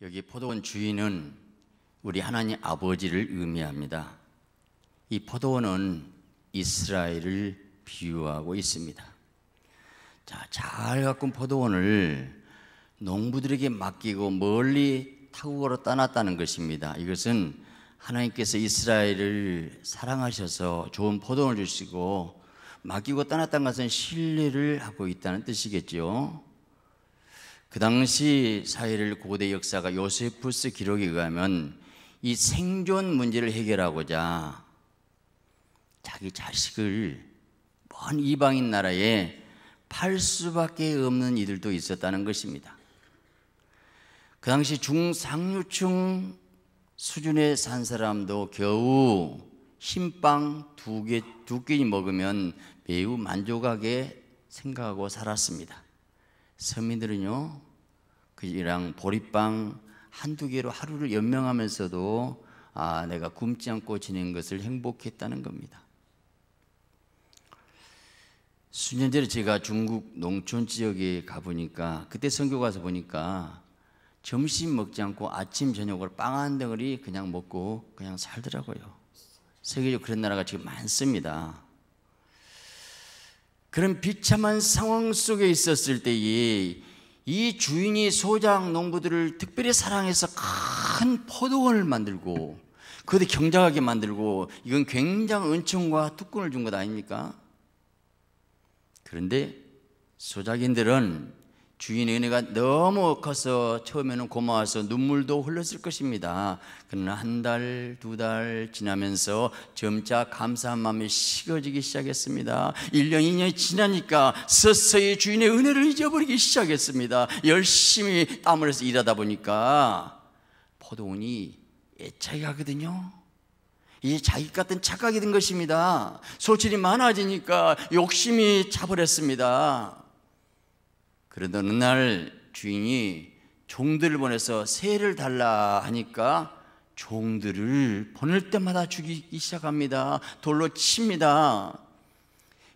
여기 포도원 주인은 우리 하나님 아버지를 의미합니다. 이 포도원은 이스라엘을 비유하고 있습니다. 자, 잘 가꾼 포도원을 농부들에게 맡기고 멀리 타국으로 떠났다는 것입니다. 이것은 하나님께서 이스라엘을 사랑하셔서 좋은 포도원을 주시고 맡기고 떠났다는 것은 신뢰를 하고 있다는 뜻이겠죠. 그 당시 사회를 고대 역사가 요세푸스 기록에 의하면 이 생존 문제를 해결하고자 자기 자식을 먼 이방인 나라에 팔 수밖에 없는 이들도 있었다는 것입니다. 그 당시 중상류층 수준에 산 사람도 겨우 흰빵 두 개, 두 끼니 먹으면 매우 만족하게 생각하고 살았습니다. 서민들은요 그랑 이 보리빵 한두 개로 하루를 연명하면서도 아, 내가 굶지 않고 지낸 것을 행복했다는 겁니다. 수년 전에 제가 중국 농촌 지역에 가보니까 그때 선교 가서 보니까 점심 먹지 않고 아침 저녁으로 빵 한 덩어리 그냥 먹고 그냥 살더라고요. 세계적으로 그런 나라가 지금 많습니다. 그런 비참한 상황 속에 있었을 때에 이 주인이 소작 농부들을 특별히 사랑해서 큰 포도원을 만들고 그들 경작하게 만들고 이건 굉장히 은총과 특권을 준 것 아닙니까? 그런데 소작인들은 주인의 은혜가 너무 커서 처음에는 고마워서 눈물도 흘렀을 것입니다. 그러나 한 달, 두 달 지나면서 점차 감사한 마음이 식어지기 시작했습니다. 1년, 2년이 지나니까 서서히 주인의 은혜를 잊어버리기 시작했습니다. 열심히 땀을 흘서 일하다 보니까 포도원이 애착이 가거든요. 이 자기 같은 착각이 된 것입니다. 소질이 많아지니까 욕심이 차버렸습니다. 그런데 어느 날 주인이 종들을 보내서 새를 달라 하니까 종들을 보낼 때마다 죽이기 시작합니다. 돌로 칩니다.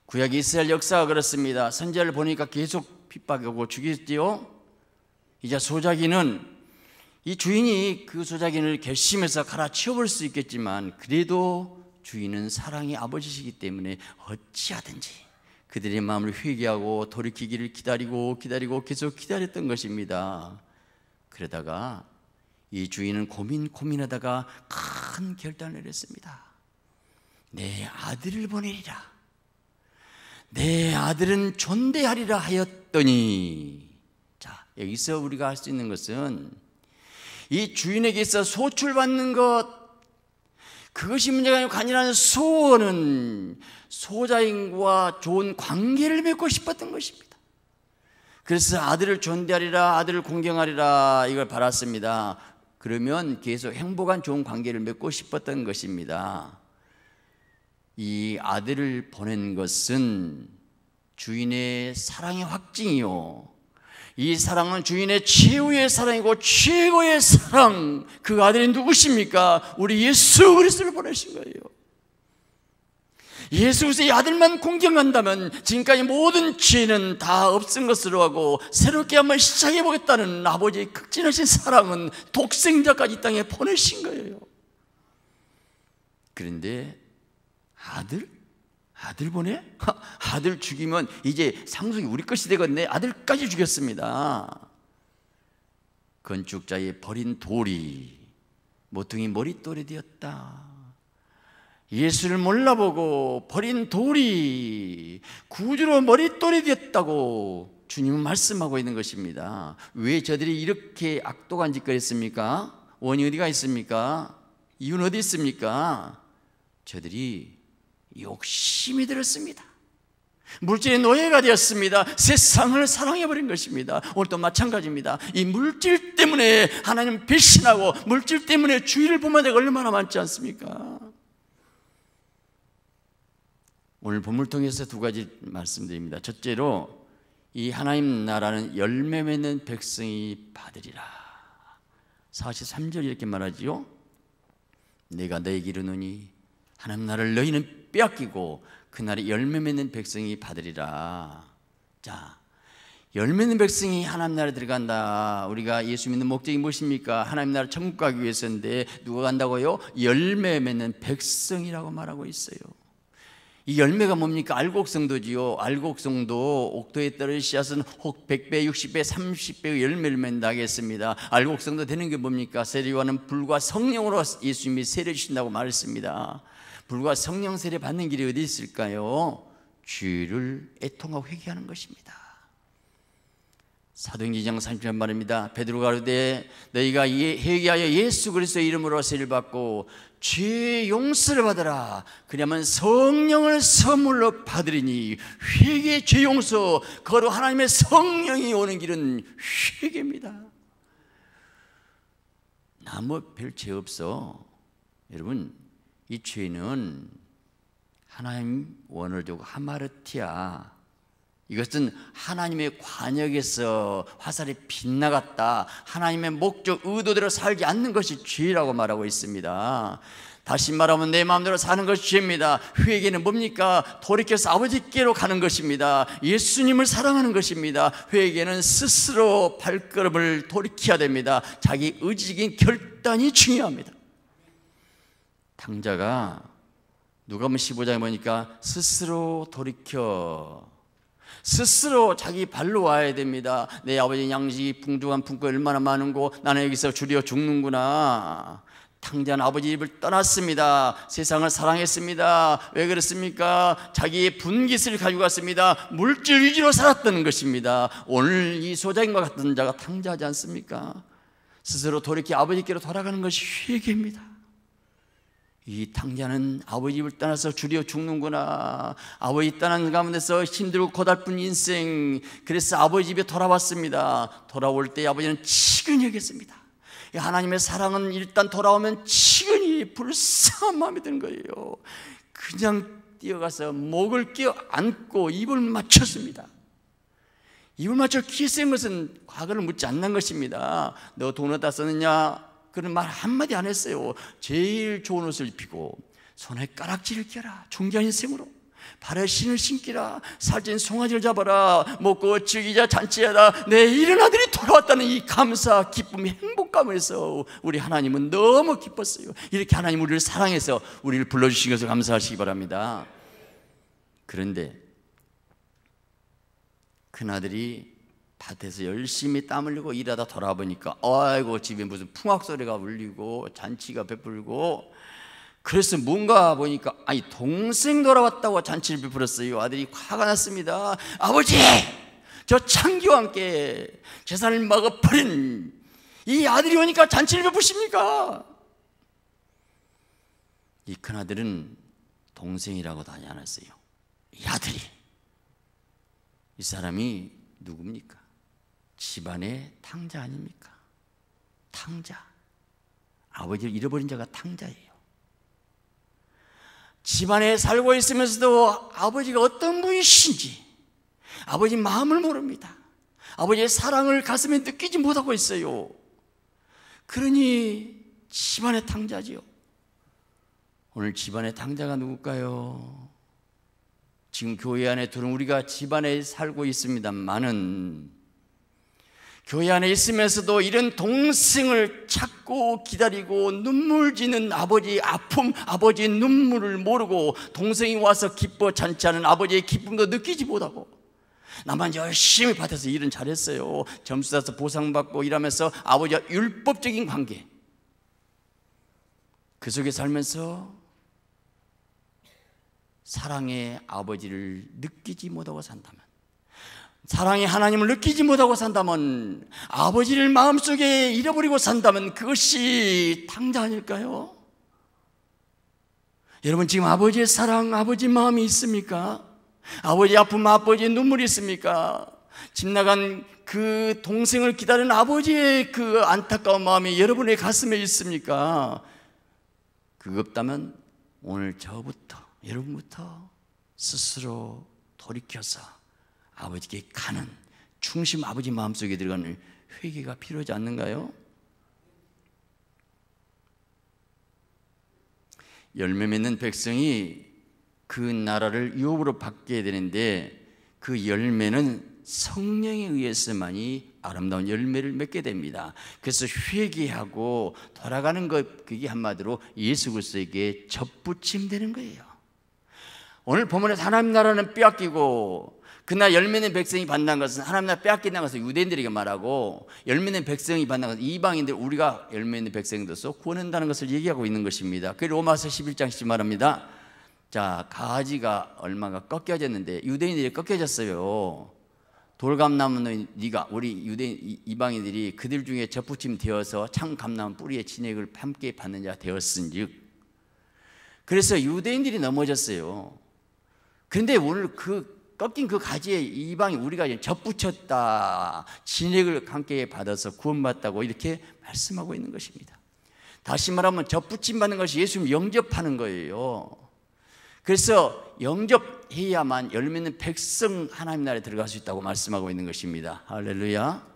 구약 이스라엘 역사가 그렇습니다. 선제를 보니까 계속 핍박하고 죽이지요. 이제 소자기는 이 주인이 그 소자기를 결심해서 갈아치워볼 수 있겠지만 그래도 주인은 사랑의 아버지시기 때문에 어찌하든지 그들의 마음을 회개하고 돌이키기를 기다리고 기다리고 계속 기다렸던 것입니다. 그러다가 이 주인은 고민 고민하다가 큰 결단을 내습니다내 아들을 보내리라. 내 아들은 존대하리라 하였더니 자, 여기서 우리가 할 수 있는 것은 이 주인에게서 소출받는 것 그것이 문제가 아니고 간절한 소원은 소자인과 좋은 관계를 맺고 싶었던 것입니다. 그래서 아들을 존대하리라 아들을 공경하리라 이걸 바랐습니다. 그러면 계속 행복한 좋은 관계를 맺고 싶었던 것입니다. 이 아들을 보낸 것은 주인의 사랑의 확증이요. 이 사랑은 주인의 최후의 사랑이고 최고의 사랑. 그 아들이 누구십니까? 우리 예수 그리스도를 보내신 거예요. 예수 의 아들만 공경한다면 지금까지 모든 죄는 다 없은 것으로 하고 새롭게 한번 시작해 보겠다는 아버지의 극진하신 사랑은 독생자까지 땅에 보내신 거예요. 그런데 아들 아들 보내? 아들 죽이면 이제 상속이 우리 것이 되겠네. 아들까지 죽였습니다. 건축자의 버린 돌이 모퉁이 머릿돌이 되었다. 예수를 몰라보고 버린 돌이 구주로 머릿돌이 되었다고 주님은 말씀하고 있는 것입니다. 왜 저들이 이렇게 악독한 짓을 했습니까? 원이 어디가 있습니까? 이유는 어디 있습니까? 저들이 욕심이 들었습니다. 물질의 노예가 되었습니다. 세상을 사랑해버린 것입니다. 오늘도 마찬가지입니다. 이 물질 때문에 하나님 배신하고 물질 때문에 주의를 보면 내가 얼마나 많지 않습니까? 오늘 본문 통해서 두 가지 말씀드립니다. 첫째로 이 하나님 나라는 열매 맺는 백성이 받으리라. 43절 이렇게 말하지요. 내가 너에게 이르노니 하나님 나를 라 너희는 빼앗기고 그날에 열매 맺는 백성이 받으리라. 자, 열매 맺는 백성이 하나님 나라에 들어간다. 우리가 예수 믿는 목적이 무엇입니까? 하나님 나라 천국 가기 위해서인데 누가 간다고요? 열매 맺는 백성이라고 말하고 있어요. 이 열매가 뭡니까? 알곡성도지요. 알곡성도 옥토에 떨어진 씨앗은 혹 100배, 60배, 30배의 열매를 맺는다 하겠습니다. 알곡성도 되는 게 뭡니까? 세례와는 불과 성령으로 예수님이 세례 주신다고 말했습니다. 불과 성령 세례 받는 길이 어디 있을까요? 주를 애통하고 회개하는 것입니다. 사도행장 30편 말입니다. 베드로가 르되 너희가 예, 회개하여 예수 그리스도 이름으로 세례를 받고 죄 용서를 받으라그냐 성령을 선물로 받으리니 회개 죄 용서 거로 하나님의 성령이 오는 길은 회개입니다. 나뭐 별죄 없어. 여러분 이 죄는 하나님 원을 두고 하마르티아 이것은 하나님의 관역에서 화살이 빗나갔다. 하나님의 목적, 의도대로 살지 않는 것이 죄라고 말하고 있습니다. 다시 말하면 내 마음대로 사는 것이 죄입니다. 회개는 뭡니까? 돌이켜서 아버지께로 가는 것입니다. 예수님을 사랑하는 것입니다. 회개는 스스로 발걸음을 돌이켜야 됩니다. 자기 의지적인 결단이 중요합니다. 당자가 누가 보면 15장에 보니까 스스로 돌이켜 스스로 자기 발로 와야 됩니다. 내 아버지 양식이 풍족한 품꾼 얼마나 많은고 나는 여기서 줄여 죽는구나. 당장 아버지 입을 떠났습니다. 세상을 사랑했습니다. 왜 그렇습니까? 자기의 분깃을 가지고 갔습니다. 물질 위주로 살았다는 것입니다. 오늘 이 소장과 같은 자가 당자하지 않습니까? 스스로 돌이켜 아버지께로 돌아가는 것이 회개입니다. 이 탕자는 아버지 집을 떠나서 줄여 죽는구나. 아버지 떠난 가운데서 힘들고 고달픈 인생. 그래서 아버지 집에 돌아왔습니다. 돌아올 때 아버지는 치근히 여겼습니다. 하나님의 사랑은 일단 돌아오면 치근히 불쌍한 마음이 드는 거예요. 그냥 뛰어가서 목을 끼어 안고 입을 맞췄습니다. 입을 맞춰 키스한 것은 과거를 묻지 않는 것입니다. 너돈어다 썼느냐? 그런 말 한마디 안 했어요. 제일 좋은 옷을 입히고 손에 까락지를 껴라. 존귀한 인생으로. 발에 신을 신기라. 살찐 송아지를 잡아라. 먹고 즐기자 잔치해라. 내 잃은 아들이 돌아왔다는 이 감사, 기쁨, 행복감에서 우리 하나님은 너무 기뻤어요. 이렇게 하나님 우리를 사랑해서 우리를 불러주신 것을 감사하시기 바랍니다. 그런데 큰아들이 밭에서 열심히 땀 흘리고 일하다 돌아보니까 아이고 집에 무슨 풍악 소리가 울리고 잔치가 베풀고 그래서 뭔가 보니까 아니 동생 돌아왔다고 잔치를 베풀었어요 아들이 화가 났습니다 아버지 저 창기와 함께 재산을 막아버린 이 아들이 오니까 잔치를 베푸십니까? 이 큰아들은 동생이라고 다니 않았어요 이 아들이 이 사람이 누굽니까? 집안의 탕자 아닙니까? 탕자. 아버지를 잃어버린 자가 탕자예요. 집안에 살고 있으면서도 아버지가 어떤 분이신지 아버지 마음을 모릅니다. 아버지의 사랑을 가슴에 느끼지 못하고 있어요. 그러니 집안의 탕자지요. 오늘 집안의 탕자가 누굴까요? 지금 교회 안에 들은 우리가 집안에 살고 있습니다만은 교회 안에 있으면서도 이런 동생을 찾고 기다리고 눈물 지는 아버지 아픔, 아버지 눈물을 모르고 동생이 와서 기뻐 잔치하는 아버지의 기쁨도 느끼지 못하고 나만 열심히 받아서 일은 잘했어요. 점수 따서 보상받고 일하면서 아버지와 율법적인 관계. 그 속에 살면서 사랑의 아버지를 느끼지 못하고 산다면 사랑의 하나님을 느끼지 못하고 산다면 아버지를 마음속에 잃어버리고 산다면 그것이 당자 아닐까요? 여러분 지금 아버지의 사랑, 아버지 마음이 있습니까? 아버지 아픔, 아버지 눈물이 있습니까? 집 나간 그 동생을 기다리는 아버지의 그 안타까운 마음이 여러분의 가슴에 있습니까? 그거 없다면 오늘 저부터 여러분부터 스스로 돌이켜서 아버지께 가는 중심 아버지 마음속에 들어가는 회개가 필요하지 않는가요? 열매 맺는 백성이 그 나라를 유업으로 받게 되는데 그 열매는 성령에 의해서만이 아름다운 열매를 맺게 됩니다. 그래서 회개하고 돌아가는 것 그게 한마디로 예수 그리스도에게 접붙임 되는 거예요. 오늘 보면 하나님 나라는 빼앗기고 그날 열매는 백성이 받는 것은 하나님 나 빼앗긴다는 것을 유대인들에게 말하고 열매는 백성이 받는 것은 이방인들 우리가 열매는 백성들로서 구원한다는 것을 얘기하고 있는 것입니다. 그 로마서 11장 10 말합니다. 자, 가지가 얼마가 꺾여졌는데 유대인들이 꺾여졌어요. 돌감나무는 네가 우리 유대인 이방인들이 그들 중에 접붙임 되어서 참 감나무 뿌리의 진액을 함께 받는 자 되었은즉 그래서 유대인들이 넘어졌어요. 그런데 오늘 그 꺾인 그 가지에 이방이 우리가 접붙였다. 진액을 함께 받아서 구원받다고 았 이렇게 말씀하고 있는 것입니다. 다시 말하면 접붙임 받는 것이 예수님 영접하는 거예요. 그래서 영접해야만 열매는 백성 하나님 나라에 들어갈 수 있다고 말씀하고 있는 것입니다. 할렐루야.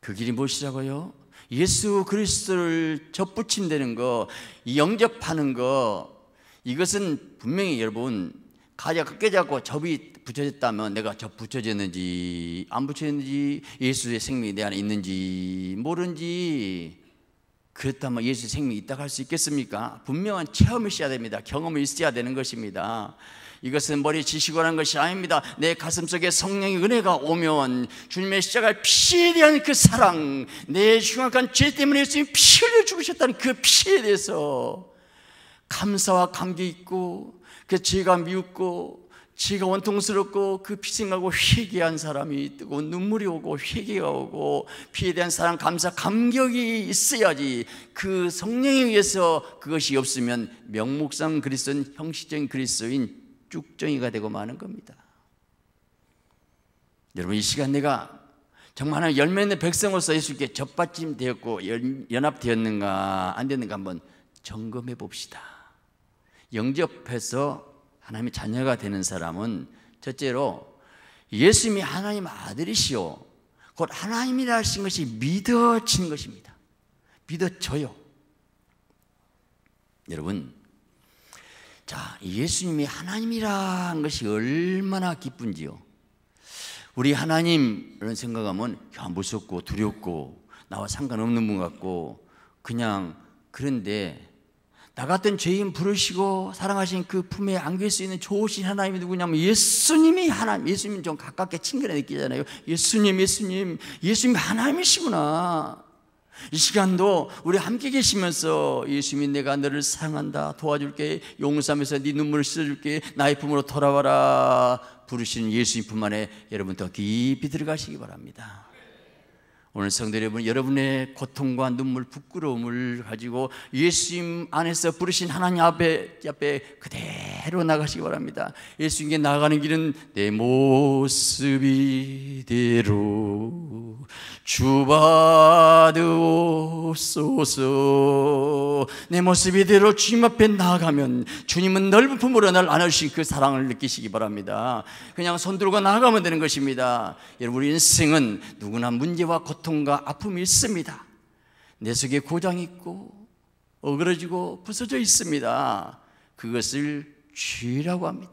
그 길이 무엇이라고요? 예수 그리스도를 접붙임되는 거, 영접하는 거, 이것은 분명히 여러분 가자 깨자고 접이 붙여졌다면 내가 접 붙여졌는지 안 붙여졌는지 예수의 생명이 내 안에 있는지 모른지 그렇다면 예수의 생명이 있다고 할 수 있겠습니까? 분명한 체험이 있어야 됩니다. 경험이 있어야 되는 것입니다. 이것은 머리 지식으로 는 것이 아닙니다. 내 가슴 속에 성령의 은혜가 오면 주님의 시작가 피에 대한 그 사랑, 내 흉악한 죄 때문에 예수님피 흘려 죽으셨다는 그 피에 대해서 감사와 감기 있고 그 죄가 미웠고 죄가 원통스럽고 그 피생하고 회개한 사람이 뜨고 눈물이 오고 회개가 오고 피에 대한 사랑 감사 감격이 있어야지 그 성령에 의해서 그것이 없으면 명목상 그리스도인 형식적인 그리스도인 쭉정이가 되고 마는 겁니다 여러분 이 시간 내가 정말 하 열매의 백성으로서 예수께 접받침 되었고 연합되었는가 안 되었는가 한번 점검해 봅시다 영접해서 하나님의 자녀가 되는 사람은 첫째로 예수님이 하나님 아들이시오. 곧 하나님이라 하신 것이 믿어진 것입니다. 믿어져요. 여러분, 자, 예수님이 하나님이라 는 것이 얼마나 기쁜지요. 우리 하나님 이런 생각하면 야, 무섭고 두렵고 나와 상관없는 분 같고 그냥 그런데 나 같은 죄인 부르시고 사랑하신 그 품에 안길 수 있는 좋으신 하나님이 누구냐면 예수님이 하나님, 예수님 좀 가깝게 친근해 느끼잖아요. 예수님, 예수님, 예수님 하나님이시구나. 이 시간도 우리 함께 계시면서 예수님이 내가 너를 사랑한다, 도와줄게, 용서하면서 네 눈물을 씻어줄게, 나의 품으로 돌아와라 부르시는 예수님뿐만에 여러분 더 깊이 들어가시기 바랍니다. 오늘 성도 여러분 여러분의 고통과 눈물 부끄러움을 가지고 예수님 안에서 부르신 하나님 앞에, 앞에 그대로 나가시기 바랍니다 예수님께 나가는 길은 내 모습이대로 주받으소서내 모습 이대로 주님 앞에 나아가면 주님은 넓은 품으로 날 안으신 그 사랑을 느끼시기 바랍니다 그냥 손 들고 나아가면 되는 것입니다 여러분 우리 인생은 누구나 문제와 고통과 아픔이 있습니다 내 속에 고장이 있고 어그러지고 부서져 있습니다 그것을 죄라고 합니다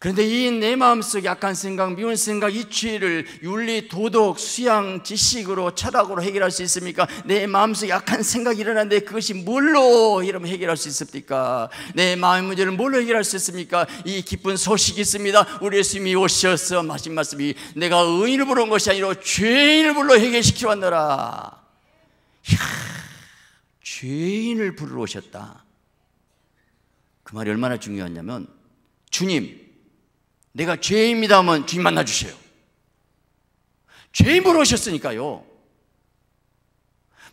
그런데 이 내 마음속 약한 생각, 미운 생각, 이 죄를 윤리, 도덕, 수양, 지식으로 철학으로 해결할 수 있습니까? 내 마음속 약한 생각이 일어나는데 그것이 뭘로 이러면 해결할 수 있습니까? 내 마음 의 문제를 뭘로 해결할 수 있습니까? 이 기쁜 소식이 있습니다. 우리 예수님이 오셔서 마신 말씀이 내가 의인을 부른 것이 아니라 죄인을 불러 해결시켜 왔노라. 이야, 죄인을 부르러 오셨다. 그 말이 얼마나 중요하냐면 주님 내가 죄입니다 하면 주님 만나주세요. 죄인으로 오셨으니까요.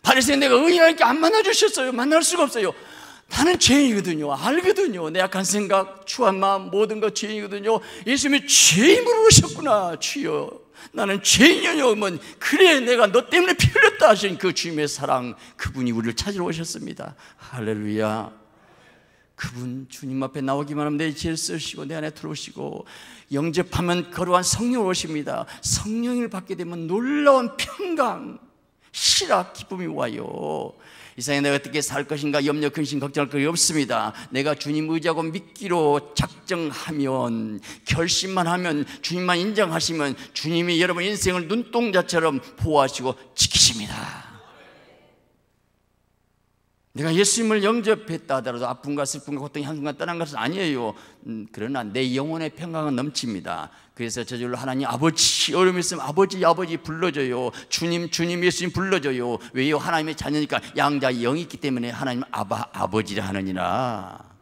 바리새인 내가 의인하니까 안 만나주셨어요. 만날 수가 없어요. 나는 죄인이거든요. 알거든요. 내 약한 생각, 추한 마음, 모든 것 죄인이거든요. 예수님이 죄인으로 오셨구나, 주여. 나는 죄인이요. 면 그래, 내가 너 때문에 필렸다 하신 그 주님의 사랑, 그분이 우리를 찾으러 오셨습니다. 할렐루야. 그분 주님 앞에 나오기만 하면 내 죄를 쓰시고 내 안에 들어오시고 영접하면 거룩한 성령 오십니다. 성령을 받게 되면 놀라운 평강, 실학, 기쁨이 와요. 이상에 내가 어떻게 살 것인가 염려, 근심, 걱정할 것이 없습니다. 내가 주님 의지하고 믿기로 작정하면 결심만 하면 주님만 인정하시면 주님이 여러분 인생을 눈동자처럼 보호하시고 지키십니다. 내가 예수님을 영접했다 하더라도 아픔과 슬픔과 고통이 한순간 떠난 것은 아니에요. 음, 그러나 내 영혼의 평강은 넘칩니다. 그래서 저절로 하나님 아버지 어려움 있으면 아버지 아버지 불러줘요. 주님 주님 예수님 불러줘요. 왜요? 하나님의 자녀니까 양자 영이 있기 때문에 하나님 아바 아버지라 하느니라.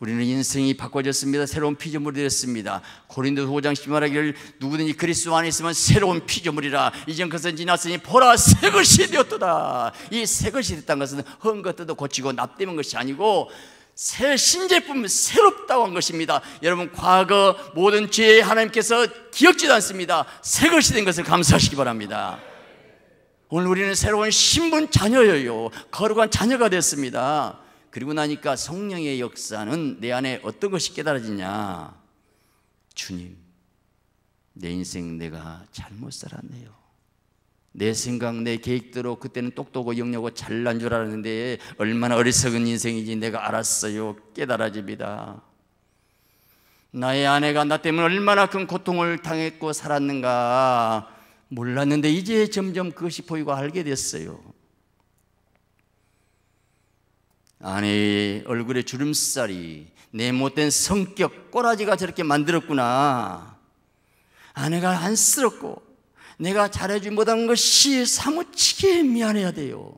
우리는 인생이 바꿔졌습니다. 새로운 피조물이 되었습니다. 고린도서 5장 1말하기를 누구든지 그리스도 안에 있으면 새로운 피조물이라 이젠 것은 지났으니 보라 새 것이 되었도다. 이 새 것이 됐다는 것은 헌 것들도 고치고 납땜한 것이 아니고 새 신제품 새롭다고 한 것입니다. 여러분 과거 모든 죄 하나님께서 기억지도 않습니다. 새 것이 된 것을 감사하시기 바랍니다. 오늘 우리는 새로운 신분 자녀예요. 거룩한 자녀가 됐습니다. 그리고 나니까 성령의 역사는 내 안에 어떤 것이 깨달아지냐? 주님, 내 인생 내가 잘못 살았네요. 내 생각, 내 계획대로 그때는 똑똑하고 영려고 잘난 줄 알았는데 얼마나 어리석은 인생인지 내가 알았어요. 깨달아집니다. 나의 아내가 나 때문에 얼마나 큰 고통을 당했고 살았는가 몰랐는데 이제 점점 그것이 보이고 알게 됐어요. 아내의 얼굴에 주름살이 내 못된 성격 꼬라지가 저렇게 만들었구나. 아내가 안쓰럽고 내가 잘해주지 못한 것이 사무치게 미안해야 돼요.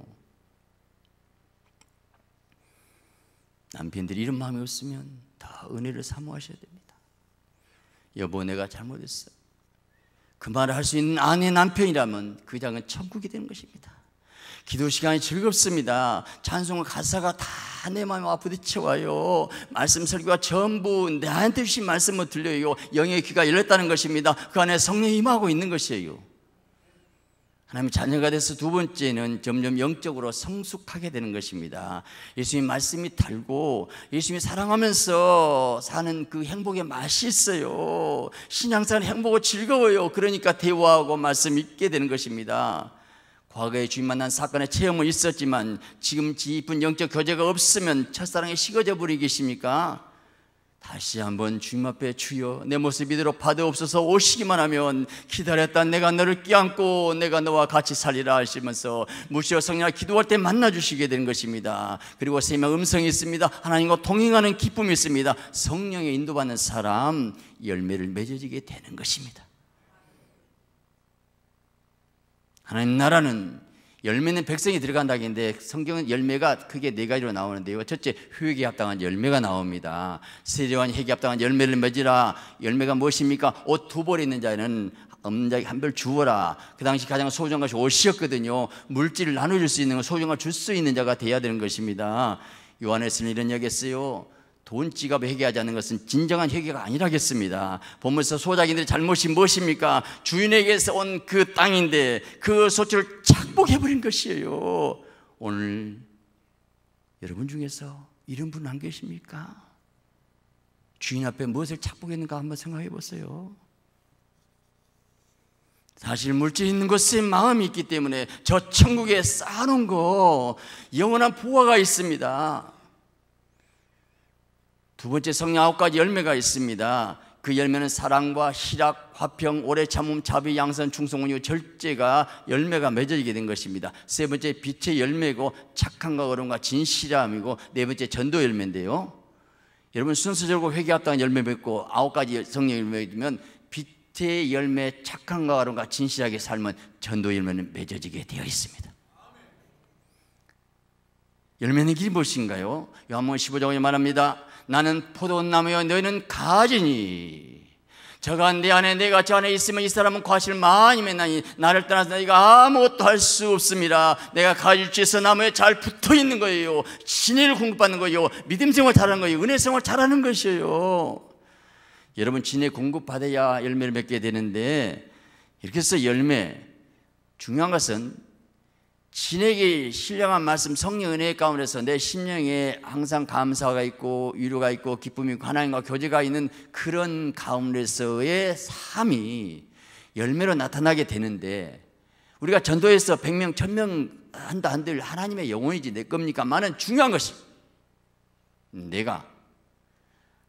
남편들이 이런 마음이 없으면 다 은혜를 사모하셔야 됩니다. 여보 내가 잘못했어. 그 말을 할 수 있는 아내 남편이라면 그 장은 천국이 되는 것입니다. 기도 시간이 즐겁습니다. 찬송과 가사가 다 내 마음 앞 부딪혀와요. 말씀 설교가 전부 나한테 주신 말씀을 들려요. 영의 귀가 열렸다는 것입니다. 그 안에 성령이 임하고 있는 것이에요. 하나님 자녀가 돼서 두 번째는 점점 영적으로 성숙하게 되는 것입니다. 예수님 말씀이 달고 예수님 사랑하면서 사는 그 행복의 맛이 있어요. 신앙생활 행복하고 즐거워요. 그러니까 대화하고 말씀 있게 되는 것입니다. 과거에 주님 만난 사건의 체험은 있었지만 지금 깊은 영적 교제가 없으면 첫사랑이 식어져 버리겠습니까? 다시 한번 주님 앞에 주여 내 모습 이대로 받아옵소서 오시기만 하면 기다렸다 내가 너를 끼안고 내가 너와 같이 살리라 하시면서 무시어 성령 기도할 때 만나주시게 되는 것입니다 그리고 세명 음성이 있습니다 하나님과 동행하는 기쁨이 있습니다 성령의 인도받는 사람 열매를 맺어지게 되는 것입니다 하나님 나라는 열매는 백성이 들어간다는데 성경은 열매가 크게 네 가지로 나오는데요. 첫째, 회개에 합당한 열매가 나옵니다. 세례와 회개에 합당한 열매를 맺으라. 열매가 무엇입니까? 옷 두 벌 있는 자는 엄자게한 벌 주어라. 그 당시 가장 소중한 것이 옷이었거든요. 물질을 나눠줄 수 있는 건 소중한 줄 수 있는 자가 돼야 되는 것입니다. 요한의 스는 이런 이야기했어요. 돈 지갑 회개하자는 것은 진정한 회개가 아니라겠습니다. 보면서 소작인들의 잘못이 무엇입니까? 주인에게서 온 그 땅인데 그 소출을 착복해버린 것이에요. 오늘 여러분 중에서 이런 분안 계십니까? 주인 앞에 무엇을 착복했는가 한번 생각해 보세요. 사실 물질 있는 것에 마음이 있기 때문에 저 천국에 쌓아놓은 거 영원한 보화가 있습니다. 두 번째 성령 아홉 가지 열매가 있습니다. 그 열매는 사랑과 희락, 화평, 오래 참음, 자비, 양선, 충성, 운유, 절제가 열매가 맺어지게 된 것입니다. 세 번째 빛의 열매고 착함과 어른과 진실함이고 네 번째 전도 열매인데요. 여러분 순수적으로 회개합당한 열매 맺고 아홉 가지 성령 열매 맺으면 빛의 열매, 착함과 어른과 진실하게 삶은 전도 열매는 맺어지게 되어 있습니다. 열매는 길이 무엇인가요? 요한복 15장에 말합니다. 나는 포도나무여 너희는 가지니 저가 내 안에 내가 저 안에 있으면 이 사람은 과실 많이 맨나니 나를 떠나서 너희가 아무것도 할 수 없습니다 내가 가지치서 나무에 잘 붙어 있는 거예요 진리를 공급받는 거예요 믿음 생활 잘하는 거예요 은혜 생활 잘하는 것이에요 여러분 진리 공급받아야 열매를 맺게 되는데 이렇게 해서 열매 중요한 것은 진에게 신령한 말씀 성령 은혜 가운데서 내 심령에 항상 감사가 있고 위로가 있고 기쁨이 있고 하나님과 교제가 있는 그런 가운데서의 삶이 열매로 나타나게 되는데 우리가 전도해서 100명, 1000명 한다 한들 하나님의 영혼이지 내 겁니까? 많은 중요한 것이 내가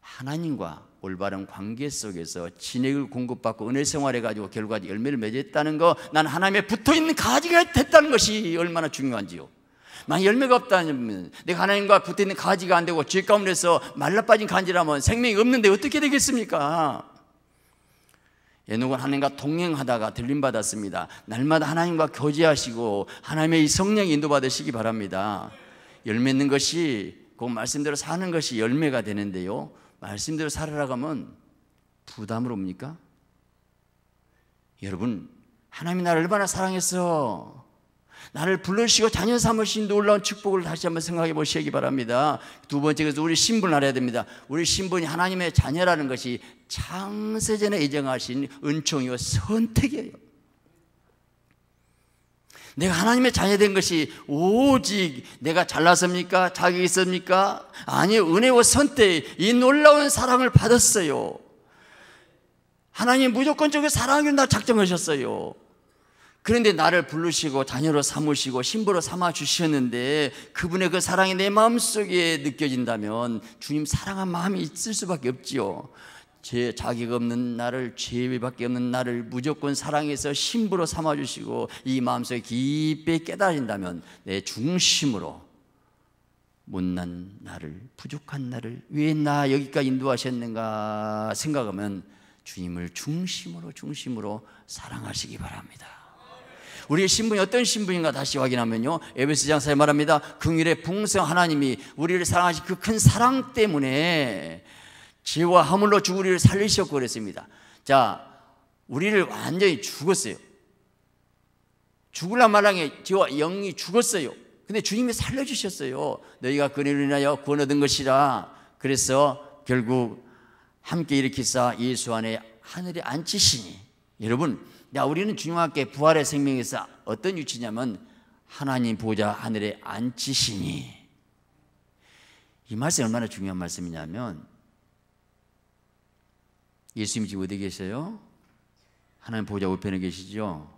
하나님과 올바른 관계 속에서 진액을 공급받고 은혜 생활해가지고 결과 열매를 맺었다는 거, 난 하나님의 붙어있는 가지가 됐다는 것이 얼마나 중요한지요. 만 열매가 없다면 내가 하나님과 붙어있는 가지가 안 되고 죄 가운데서 말라빠진 간지라면 생명이 없는데 어떻게 되겠습니까? 예녹은 하나님과 동행하다가 들림받았습니다. 날마다 하나님과 교제하시고 하나님의 성령 인도받으시기 바랍니다. 열매 있는 것이 그 말씀대로 사는 것이 열매가 되는데요. 말씀대로 살아가면 부담을로 옵니까? 여러분, 하나님이 나를 얼마나 사랑했어. 나를 불러주시고 자녀 삼으신 놀라운 축복을 다시 한번 생각해 보시기 바랍니다. 두 번째, 그래서 우리 신분을 알아야 됩니다. 우리 신분이 하나님의 자녀라는 것이 창세전에 예정하신 은총이요, 선택이에요. 내가 하나님의 자녀된 것이 오직 내가 잘났습니까? 자격이 있습니까? 아니요. 은혜와 선택, 이 놀라운 사랑을 받았어요. 하나님 무조건적인 사랑을 나 작정하셨어요. 그런데 나를 부르시고 자녀로 삼으시고 신부로 삼아 주셨는데 그분의 그 사랑이 내 마음속에 느껴진다면 주님 사랑한 마음이 있을 수밖에 없지요. 죄, 자격 없는 나를 죄밖에 없는 나를 무조건 사랑해서 신부로 삼아주시고 이 마음속에 깊이 깨달은다면 내 중심으로 못난 나를 부족한 나를 왜 나 여기까지 인도하셨는가 생각하면 주님을 중심으로 중심으로 사랑하시기 바랍니다 우리의 신분이 어떤 신분인가 다시 확인하면요 에베스 장사에 말합니다 긍휼의 풍성 하나님이 우리를 사랑하신 그 큰 사랑 때문에 지와 함물로 죽으리를 살리셨고 그랬습니다. 자, 우리를 완전히 죽었어요. 죽을라 말랑에 지와 영이 죽었어요. 근데 주님이 살려주셨어요. 너희가 그리로 인하여 구원 얻은 것이라. 그래서 결국 함께 일으키사 예수 안에 하늘에 앉히시니. 여러분, 야, 우리는 주님과 함께 부활의 생명에서 어떤 유치냐면 하나님 보좌 하늘에 앉히시니. 이 말씀이 얼마나 중요한 말씀이냐면 예수님 지금 어디 계세요? 하나님 보좌 우편에 계시죠?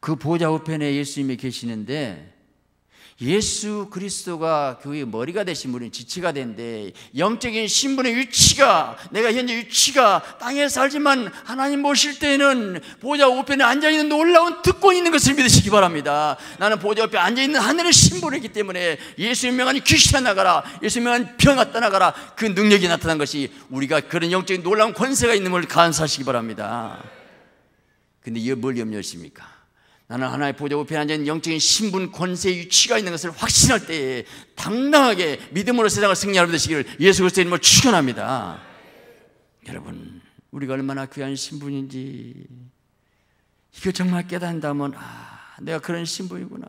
그 보좌 우편에 예수님이 계시는데 예수 그리스도가 교회의 머리가 되신 분이 지체가 된데 영적인 신분의 위치가 내가 현재 위치가 땅에 살지만 하나님 모실 때에는 보좌 우편에 앉아 있는 놀라운 특권이 있는 것을 믿으시기 바랍니다. 나는 보좌 옆에 앉아 있는 하늘의 신분이기 때문에 예수의 명한 귀신 나가라 예수의 명한 병아 떠나가라 그 능력이 나타난 것이 우리가 그런 영적인 놀라운 권세가 있는 걸 간사하시기 바랍니다. 근데 이뭘 염려하십니까? 나는 하나의 보좌 우편에 앉은 영적인 신분 권세의 위치가 있는 것을 확신할 때에 당당하게 믿음으로 세상을 승리하는 되시기를 예수 그리스도의 이름으로 축원합니다. 여러분, 우리가 얼마나 귀한 신분인지 이거 정말 깨닫는다면 아, 내가 그런 신분이구나.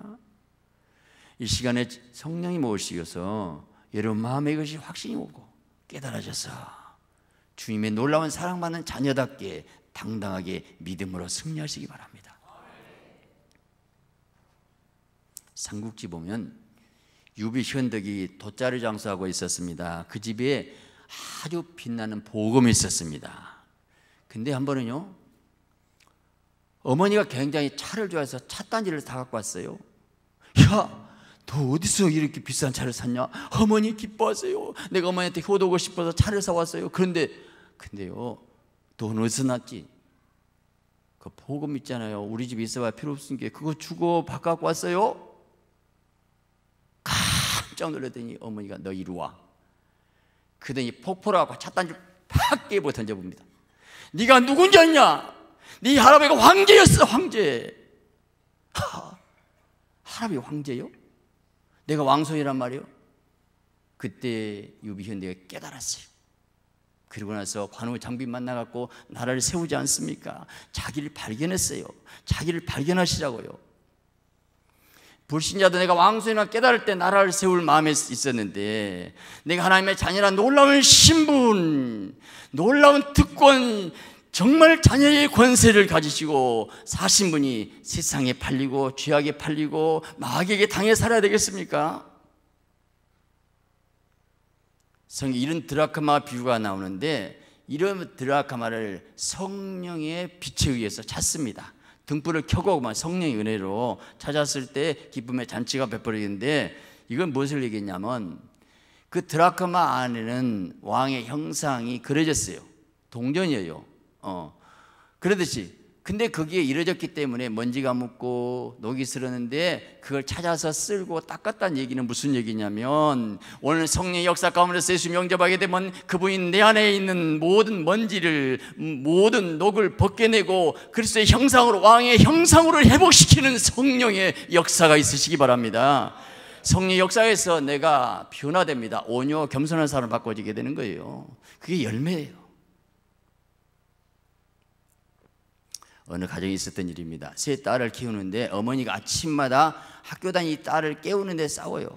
이 시간에 성령이 모으시어서 여러분 마음에 이것이 확신이 오고 깨달아져서 주님의 놀라운 사랑받는 자녀답게 당당하게 믿음으로 승리하시기 바랍니다. 삼국지 보면 유비 현덕이 돗자리 장수하고 있었습니다. 그 집에 아주 빛나는 보금이 있었습니다. 근데 한 번은요, 어머니가 굉장히 차를 좋아해서 차단지를 다 갖고 왔어요. 야, 너 어디서 이렇게 비싼 차를 샀냐? 어머니 기뻐하세요. 내가 어머니한테 효도하고 싶어서 차를 사왔어요. 그런데, 근데요, 돈 어디서 났지? 그 보금 있잖아요. 우리 집에 있어봐야 필요 없으니까 그거 주고 바꿔 왔어요. 깜짝 놀랐더니 어머니가 너 이리 와. 그더니 폭포를 갖고 찻단지 팍 깨고 던져봅니다. 네가 누군지 아냐? 네 할아버지가 황제였어 황제. 하, 할아버지 황제요? 내가 왕손이란 말이요? 그때 유비현대가 깨달았어요. 그리고 나서 관우 장빈 만나갖고 나라를 세우지 않습니까? 자기를 발견했어요. 자기를 발견하시라고요 불신자도 내가 왕손이라 깨달을 때 나라를 세울 마음에 있었는데 내가 하나님의 자녀라 놀라운 신분, 놀라운 특권, 정말 자녀의 권세를 가지시고 사신 분이 세상에 팔리고 죄악에 팔리고 마귀에게 당해 살아야 되겠습니까? 성경 이런 드라크마 비유가 나오는데 이런 드라크마를 성령의 빛에 의해서 찾습니다. 등불을 켜고 막 성령의 은혜로 찾았을 때 기쁨의 잔치가 베풀어지는데 이건 무엇을 얘기했냐면 그 드라크마 안에는 왕의 형상이 그려졌어요. 동전이에요. 어. 그러듯이 근데 거기에 이어졌기 때문에 먼지가 묻고 녹이 스르는데 그걸 찾아서 쓸고 닦았다는 얘기는 무슨 얘기냐면 오늘 성령의 역사 가운데서 예수 영접하게 되면 그분이 내 안에 있는 모든 먼지를 모든 녹을 벗겨내고 그리스도의 형상으로 왕의 형상으로 회복시키는 성령의 역사가 있으시기 바랍니다. 성령 역사에서 내가 변화됩니다. 온유 겸손한 사람 을 바꿔지게 되는 거예요. 그게 열매예요. 어느 가정에 있었던 일입니다. 세 딸을 키우는데 어머니가 아침마다 학교 다니 딸을 깨우는데 싸워요.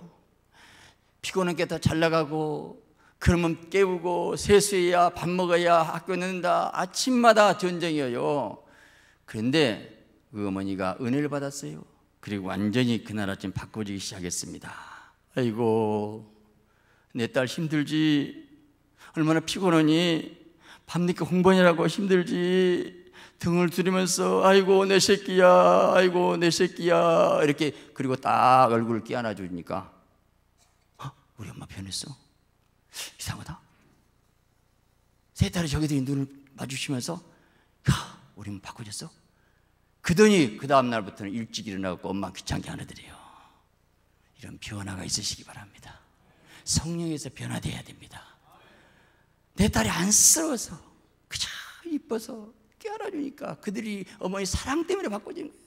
피곤하게 더잘 나가고 그러면 깨우고 세수해야 밥 먹어야 학교 는다 아침마다 전쟁이에요. 그런데 그 어머니가 은혜를 받았어요. 그리고 완전히 그날 아침 바꿔지기 시작했습니다. 아이고 내 딸 힘들지 얼마나 피곤하니 밤늦게 홍번이라고 힘들지 등을 들이면서 아이고 내 새끼야 아이고 내 새끼야 이렇게 그리고 딱 얼굴을 끼안아 주니까 어, 우리 엄마 변했어 이상하다 세 딸이 저기들이 눈을 마주치면서 야우리 엄마 바꾸셨어 그더니 그 다음 날부터는 일찍 일어나고 엄마 귀찮게 안 해드려요 이런 변화가 있으시기 바랍니다 성령에서 변화되어야 됩니다 내 딸이 안쓰러워서 그저 이뻐서 알아주니까 그들이 어머니 사랑 때문에 바꿔진 거예요.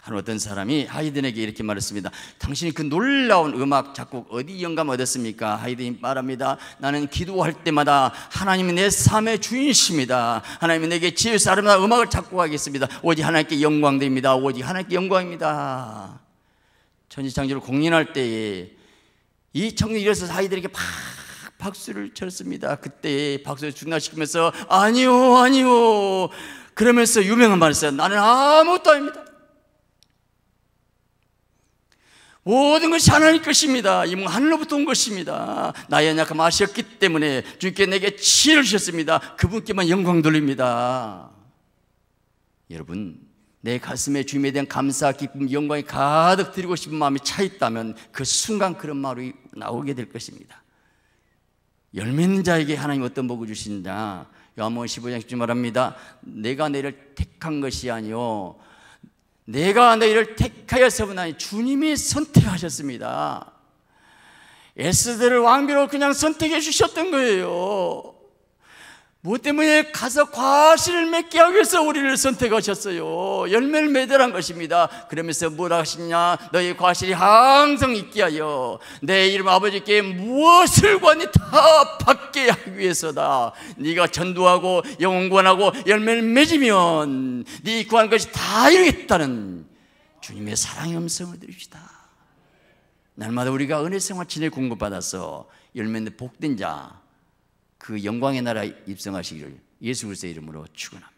한 어떤 사람이 하이든에게 이렇게 말했습니다. 당신이 그 놀라운 음악 작곡 어디 영감 얻었습니까? 하이든 말합니다. 나는 기도할 때마다 하나님이 내 삶의 주인십니다. 하나님이 내게 지을 아름다운 음악을 작곡하겠습니다. 오직 하나님께 영광됩니다. 오직 하나님께 영광입니다. 천지창조를 공인할 때에 이 청년이 일어서 하이든에게 막 박수를 쳤습니다. 그때 박수를 중단시키면서 아니요, 아니요. 그러면서 유명한 말을 써요. 나는 아무것도 아닙니다. 모든 것이 하나님 것입니다. 이몸 하늘로부터 온 것입니다. 나의 연약함 아셨기 때문에 주께 내게 치를 주셨습니다. 그분께만 영광 돌립니다. 여러분, 내 가슴에 주님에 대한 감사, 기쁨, 영광이 가득 드리고 싶은 마음이 차 있다면 그 순간 그런 말이 나오게 될 것입니다. 열매는 자에게 하나님 어떤 복을 주신다. 요한복음 15장 10절 말합니다. 내가 너희를 택한 것이 아니요 내가 너희를 택하여서는 아니 주님이 선택하셨습니다. 에스들을 왕비로 그냥 선택해 주셨던 거예요. 무엇 뭐 때문에 가서 과실을 맺게 하기 위해서 우리를 선택하셨어요. 열매를 맺으란 것입니다. 그러면서 뭐라 하시냐? 너희 과실이 항상 있게 하여 내 이름 아버지께 무엇을 관이 다 받게 하기 위해서다. 네가 전도하고 영원하고 열매를 맺으면 네 구한 것이 다 이루겠다는 주님의 사랑의 음성을 들읍시다. 날마다 우리가 은혜 생활 지내 공급받아서 열매 맺 복된 자그 영광의 나라에 입성하시기를 예수 그리스도의 이름으로 축원합니다.